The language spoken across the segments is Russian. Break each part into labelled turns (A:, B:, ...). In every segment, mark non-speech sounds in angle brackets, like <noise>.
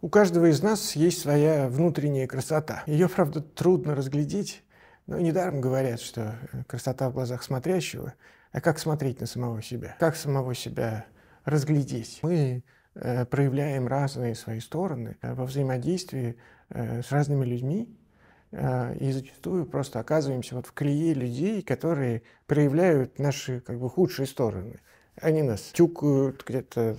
A: У каждого из нас есть своя внутренняя красота. Ее, правда, трудно разглядеть, но недаром говорят, что э, красота в глазах смотрящего, а как смотреть на самого себя, как самого себя разглядеть. Мы э, проявляем разные свои стороны э, во взаимодействии э, с разными людьми, э, и зачастую просто оказываемся вот в колее людей, которые проявляют наши как бы худшие стороны. Они нас тюкают, где-то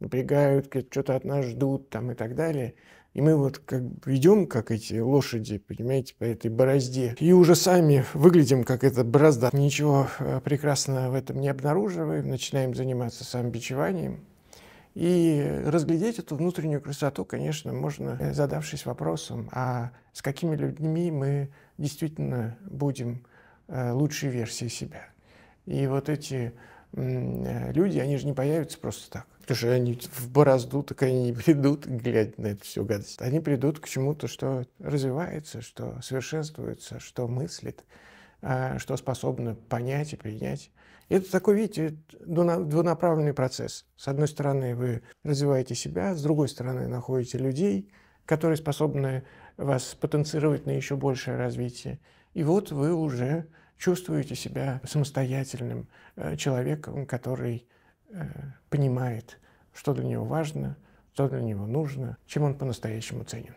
A: напрягают, где-то что-то от нас ждут там и так далее. И мы вот как бы идем, как эти лошади, понимаете, по этой борозде. И уже сами выглядим, как эта борозда. Ничего э, прекрасного в этом не обнаруживаем. Начинаем заниматься самобичеванием. И разглядеть эту внутреннюю красоту, конечно, можно, э, задавшись вопросом, а с какими людьми мы действительно будем э, лучшей версией себя. И вот эти Э, люди, они же не появятся просто так. Потому что они в борозду так они не <laughs> придут, глядя на эту всю гадость. Они придут к чему-то, что развивается, что совершенствуется, что мыслит, а, что способно понять и принять. Это такой, видите, двунаправленный процесс. С одной стороны, вы развиваете себя, с другой стороны, находите людей, которые способны вас потенцировать на еще большее развитие. И вот вы уже чувствуете себя самостоятельным э, человеком, который э, понимает, что для него важно, что для него нужно, чем он по-настоящему ценен.